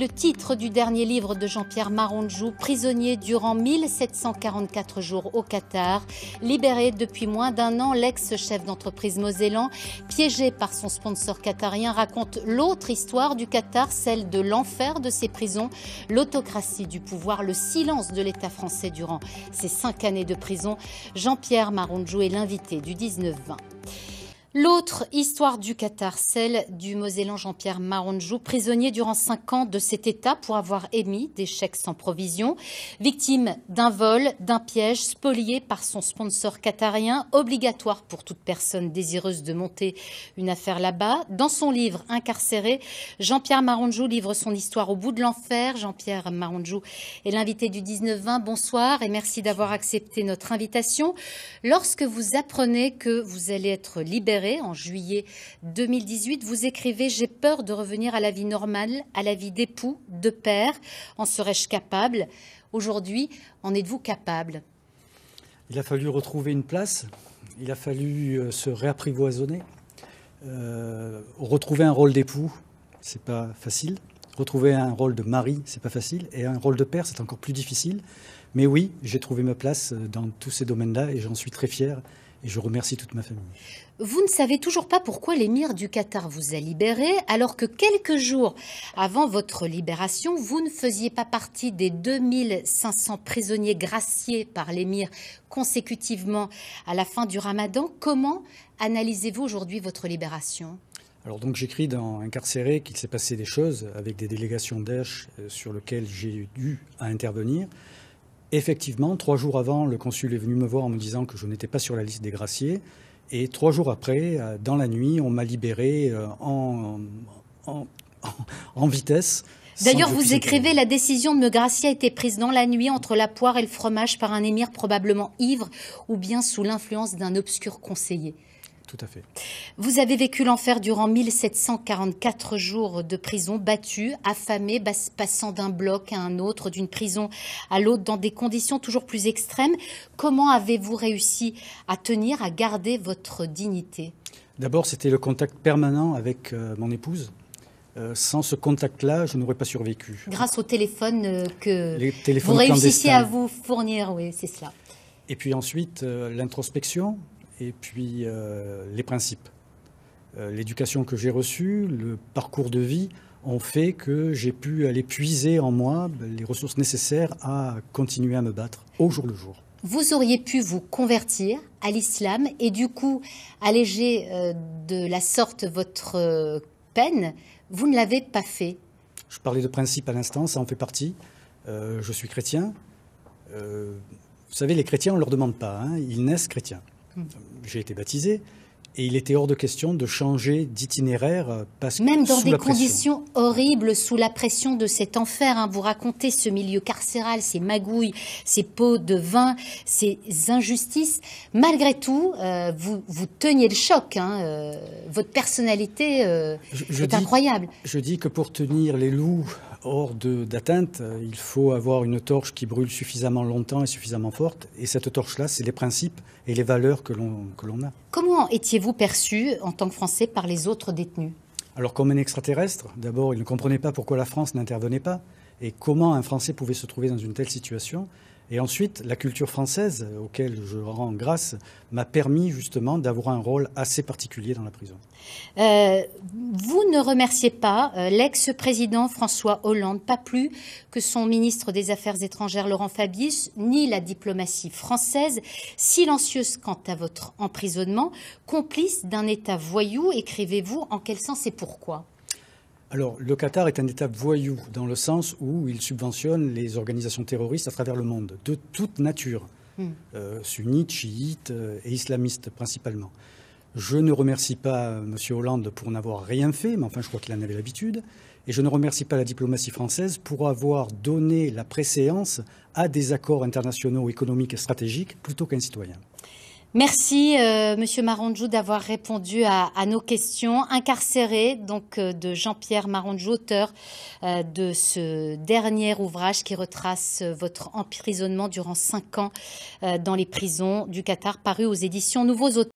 Le titre du dernier livre de Jean-Pierre Maronjou, prisonnier durant 1744 jours au Qatar, libéré depuis moins d'un an, l'ex-chef d'entreprise Mosellan, piégé par son sponsor qatarien, raconte l'autre histoire du Qatar, celle de l'enfer de ses prisons, l'autocratie du pouvoir, le silence de l'État français durant ces cinq années de prison. Jean-Pierre Maronjou est l'invité du 19-20. L'autre histoire du Qatar, celle du Mosellan Jean-Pierre Maronjou, prisonnier durant cinq ans de cet État pour avoir émis des chèques sans provision, victime d'un vol, d'un piège, spolié par son sponsor qatarien, obligatoire pour toute personne désireuse de monter une affaire là-bas. Dans son livre Incarcéré, Jean-Pierre Maronjou livre son histoire au bout de l'enfer. Jean-Pierre Maronjou est l'invité du 19-20. Bonsoir et merci d'avoir accepté notre invitation. Lorsque vous apprenez que vous allez être libéré en juillet 2018, vous écrivez J'ai peur de revenir à la vie normale, à la vie d'époux, de père. En serais-je capable Aujourd'hui, en êtes-vous capable Il a fallu retrouver une place il a fallu euh, se réapprivoisonner, euh, retrouver un rôle d'époux, c'est pas facile. Retrouver un rôle de mari, c'est pas facile, et un rôle de père, c'est encore plus difficile. Mais oui, j'ai trouvé ma place euh, dans tous ces domaines-là et j'en suis très fier. Et je remercie toute ma famille. Vous ne savez toujours pas pourquoi l'émir du Qatar vous a libéré, alors que quelques jours avant votre libération, vous ne faisiez pas partie des 2500 prisonniers graciés par l'émir consécutivement à la fin du ramadan. Comment analysez-vous aujourd'hui votre libération alors donc j'écris dans Incarcéré qu'il s'est passé des choses avec des délégations d'Aesh euh, sur lesquelles j'ai dû à intervenir. Effectivement, trois jours avant, le consul est venu me voir en me disant que je n'étais pas sur la liste des graciers. Et trois jours après, euh, dans la nuit, on m'a libéré euh, en, en vitesse. D'ailleurs, vous écrivez la décision de me gracier a été prise dans la nuit entre la poire et le fromage par un émir probablement ivre ou bien sous l'influence d'un obscur conseiller. Tout à fait. Vous avez vécu l'enfer durant 1744 jours de prison, battu, affamé, passant d'un bloc à un autre, d'une prison à l'autre, dans des conditions toujours plus extrêmes. Comment avez-vous réussi à tenir, à garder votre dignité D'abord, c'était le contact permanent avec euh, mon épouse. Euh, sans ce contact-là, je n'aurais pas survécu. Grâce au téléphone euh, que vous réussissiez à vous fournir, oui, c'est cela. Et puis ensuite, l'introspection, et puis euh, les principes. Euh, l'éducation que j'ai reçue, le parcours de vie ont fait que j'ai pu aller puiser en moi les ressources nécessaires à continuer à me battre au jour le jour. Vous auriez pu vous convertir à l'islam et du coup alléger euh, de la sorte votre peine. Vous ne l'avez pas fait. Je parlais de principe à l'instant, ça en fait partie. je suis chrétien. vous savez, les chrétiens, on ne leur demande pas. Hein. ils naissent chrétiens j'ai été baptisé. Et il était hors de question de changer d'itinéraire euh, parce que même dans des conditions horribles, sous la pression de cet enfer, hein, vous racontez ce milieu carcéral, ces magouilles, ces pots de vin, ces injustices. Malgré tout, euh, vous, vous teniez le choc. Hein, euh, votre personnalité est incroyable. Je dis que pour tenir les loups hors d'atteinte. Euh, il faut avoir une torche qui brûle suffisamment longtemps et suffisamment forte. Et cette torche-là, c'est les principes et les valeurs que l'on a. Comment étiez-vous perçu en tant que Français par les autres détenus alors comme un extraterrestre, d'abord, il ne comprenait pas pourquoi la France n'intervenait pas et comment un Français pouvait se trouver dans une telle situation. Et ensuite, la culture française, euh, auquel je rends grâce, m'a permis justement d'avoir un rôle assez particulier dans la prison. Euh, vous ne remerciez pas euh, l'ex-président François Hollande, pas plus que son ministre des Affaires étrangères Laurent Fabius, ni la diplomatie française, silencieuse quant à votre emprisonnement, complice d'un État voyou, écrivez-vous en quel sens et pourquoi alors, le Qatar est un État voyou, dans le sens où il subventionne les organisations terroristes à travers le monde, de toute nature, hmm. euh, sunnites, chiites euh, et islamistes principalement. Je ne remercie pas M. Hollande pour n'avoir rien fait, mais enfin, je crois qu'il en avait l'habitude. Et je ne remercie pas la diplomatie française pour avoir donné la préséance à des accords internationaux économiques et stratégiques plutôt qu'un citoyen. Merci, euh, Monsieur Marandjou, d'avoir répondu à, nos questions. Incarcéré, donc, euh, de Jean-Pierre Marandjou, auteur euh, de ce dernier ouvrage qui retrace votre emprisonnement durant cinq ans dans les prisons du Qatar, paru aux éditions Nouveaux Auteurs.